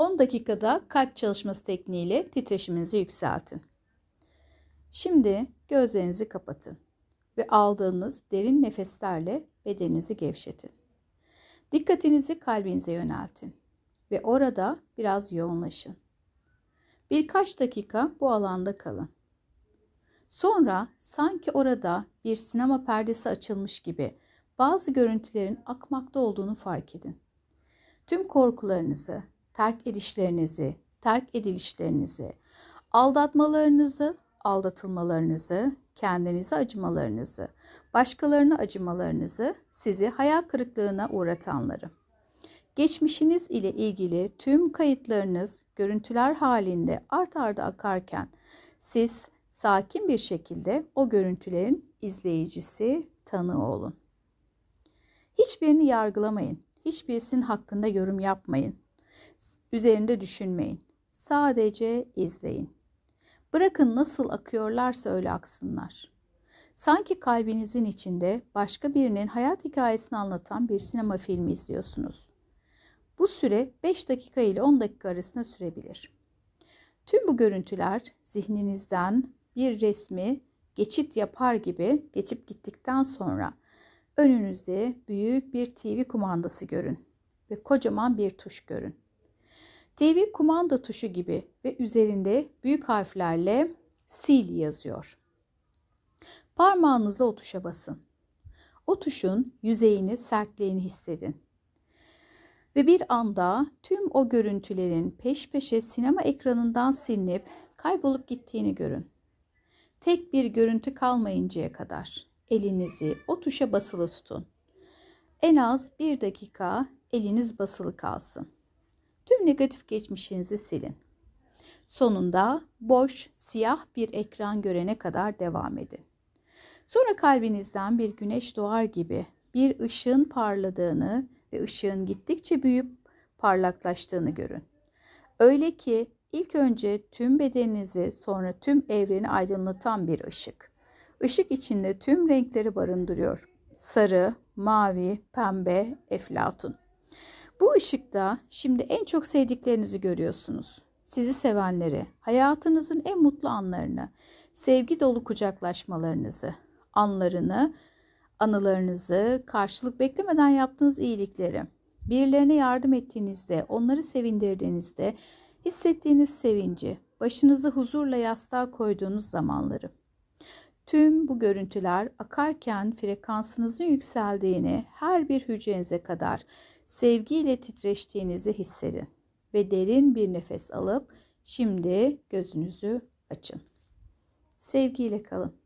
10 dakikada kalp çalışması tekniğiyle titreşiminizi yükseltin. Şimdi gözlerinizi kapatın ve aldığınız derin nefeslerle bedeninizi gevşetin. Dikkatinizi kalbinize yöneltin ve orada biraz yoğunlaşın. Birkaç dakika bu alanda kalın. Sonra sanki orada bir sinema perdesi açılmış gibi bazı görüntülerin akmakta olduğunu fark edin. Tüm korkularınızı, terk edişlerinizi, terk edilişlerinizi, aldatmalarınızı, aldatılmalarınızı, kendinize acımalarınızı, başkalarına acımalarınızı, sizi hayal kırıklığına uğratanları. Geçmişiniz ile ilgili tüm kayıtlarınız görüntüler halinde art arda akarken siz sakin bir şekilde o görüntülerin izleyicisi, tanığı olun. Hiçbirini yargılamayın. Hiçbirisinin hakkında yorum yapmayın üzerinde düşünmeyin. Sadece izleyin. Bırakın nasıl akıyorlarsa öyle aksınlar. Sanki kalbinizin içinde başka birinin hayat hikayesini anlatan bir sinema filmi izliyorsunuz. Bu süre 5 dakika ile 10 dakika arasında sürebilir. Tüm bu görüntüler zihninizden bir resmi geçit yapar gibi geçip gittikten sonra önünüzde büyük bir TV kumandası görün ve kocaman bir tuş görün. TV kumanda tuşu gibi ve üzerinde büyük harflerle sil yazıyor. Parmağınızla o tuşa basın. O tuşun yüzeyini, sertliğini hissedin. Ve bir anda tüm o görüntülerin peş peşe sinema ekranından silinip kaybolup gittiğini görün. Tek bir görüntü kalmayıncaya kadar elinizi o tuşa basılı tutun. En az bir dakika eliniz basılı kalsın. Tüm negatif geçmişinizi silin. Sonunda boş, siyah bir ekran görene kadar devam edin. Sonra kalbinizden bir güneş doğar gibi bir ışığın parladığını ve ışığın gittikçe büyüyüp parlaklaştığını görün. Öyle ki ilk önce tüm bedeninizi sonra tüm evreni aydınlatan bir ışık. Işık içinde tüm renkleri barındırıyor. Sarı, mavi, pembe, eflatun. Bu ışıkta şimdi en çok sevdiklerinizi görüyorsunuz. Sizi sevenleri, hayatınızın en mutlu anlarını, sevgi dolu kucaklaşmalarınızı, anlarını, anılarınızı, karşılık beklemeden yaptığınız iyilikleri, birilerine yardım ettiğinizde, onları sevindirdiğinizde hissettiğiniz sevinci, başınızı huzurla yastığa koyduğunuz zamanları. Tüm bu görüntüler akarken frekansınızın yükseldiğini her bir hücrenize kadar sevgiyle titreştiğinizi hissedin ve derin bir nefes alıp şimdi gözünüzü açın. Sevgiyle kalın.